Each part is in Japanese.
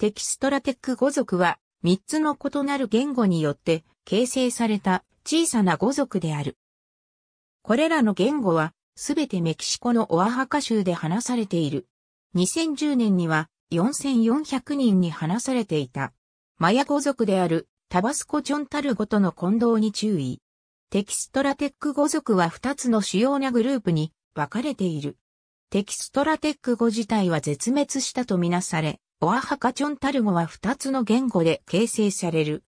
テキストラテック語族は、3つの異なる言語によって形成された小さな語族である。これらの言語は、すべてメキシコのオアハカ州で話されている。2010年には4400人に話されていた。マヤ語族であるタバスコチョンタル語との混同に注意。テキストラテック語族は2つの主要なグループに分かれている。テキストラテック語自体は絶滅したとみなされ、オアハカチョンタル語は2つの言語で形成される。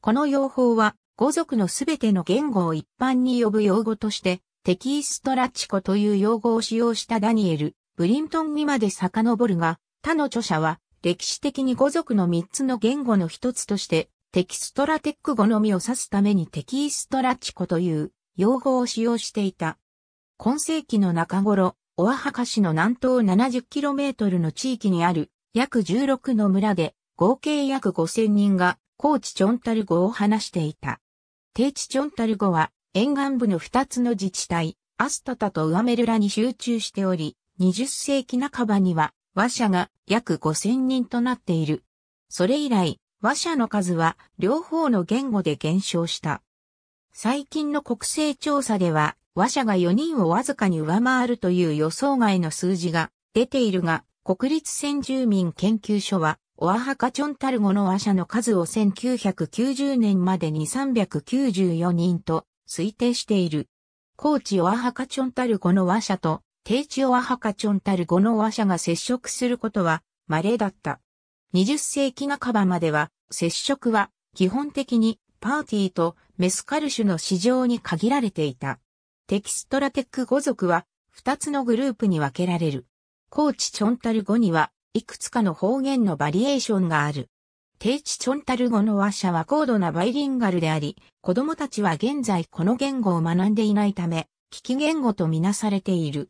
この用法は、語族のすべての言語を一般に呼ぶ用語として、テキーストラチコという用語を使用したダニエル、ブリントンにまで遡るが、他の著者は、歴史的に語族の3つの言語の一つとして、テキストラテック語のみを指すためにテキーストラチコという用語を使用していた。今世紀の中頃、オアハカ市の南東 70km の地域にある約16の村で合計約5000人が高知チョンタル語を話していた。低地チョンタル語は沿岸部の2つの自治体、アスタタとウアメルラに集中しており、20世紀半ばには和社が約5000人となっている。それ以来、和社の数は両方の言語で減少した。最近の国勢調査では、和社が4人をわずかに上回るという予想外の数字が出ているが、国立先住民研究所は、オアハカチョンタルゴの和者の数を1990年までに394人と推定している。高知オアハカチョンタルゴの和者と低地オアハカチョンタルゴの和者が接触することは稀だった。20世紀半ばまでは接触は基本的にパーティーとメスカル種の市場に限られていた。テキストラテック語族は2つのグループに分けられる。高知チョンタル語には、いくつかの方言のバリエーションがある。低地チョンタル語の話者は高度なバイリンガルであり、子供たちは現在この言語を学んでいないため、危機言語とみなされている。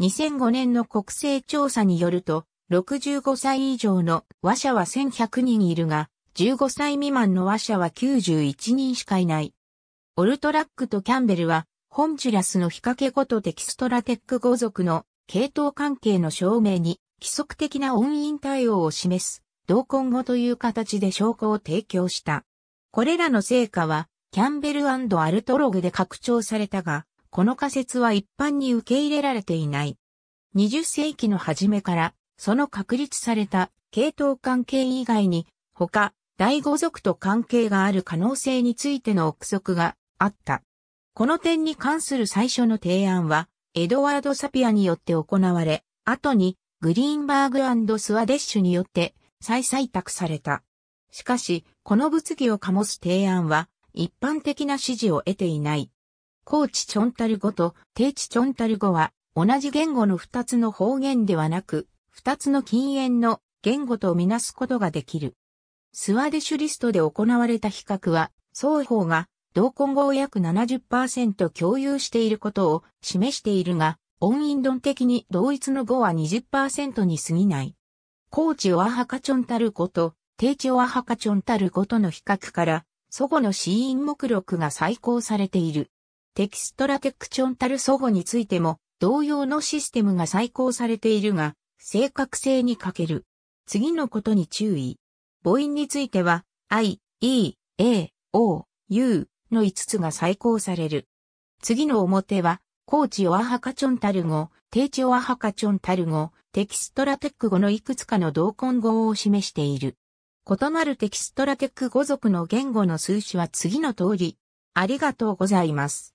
2005年の国勢調査によると、65歳以上の話者は1100人いるが、15歳未満の話者は91人しかいない。オルトラックとキャンベルは、ホンジュラスの日掛け語とテキストラテック語族の系統関係の証明に規則的な音韻対応を示す同根語という形で証拠を提供した。これらの成果はキャンベルアルトログで拡張されたが、この仮説は一般に受け入れられていない。20世紀の初めから、その確立された系統関係以外に、他、第五族と関係がある可能性についての憶測があった。この点に関する最初の提案は、エドワード・サピアによって行われ、後にグリーンバーグスワデッシュによって再採択された。しかし、この物議を醸す提案は一般的な支持を得ていない。コーチチョンタル語と低地チョンタル語は同じ言語の二つの方言ではなく、二つの禁煙の言語とみなすことができる。スワデシュリストで行われた比較は、双方が同混合を約70%共有していることを示しているが、音韻論的に同一の語は20%に過ぎない。高知オアハカチョンタル語と、低地オアハカチョンタル語との比較から、祖語の死因目録が再考されている。テキストラテクチョンタル祖語についても、同様のシステムが再考されているが、正確性に欠ける。次のことに注意。母音については、i, e, a, o, u, の5つが再考される。次の表は、高知オアハカチョンタル語、低地オアハカチョンタル語、テキストラテック語のいくつかの同根語を示している。異なるテキストラテック語族の言語の数詞は次の通り。ありがとうございます。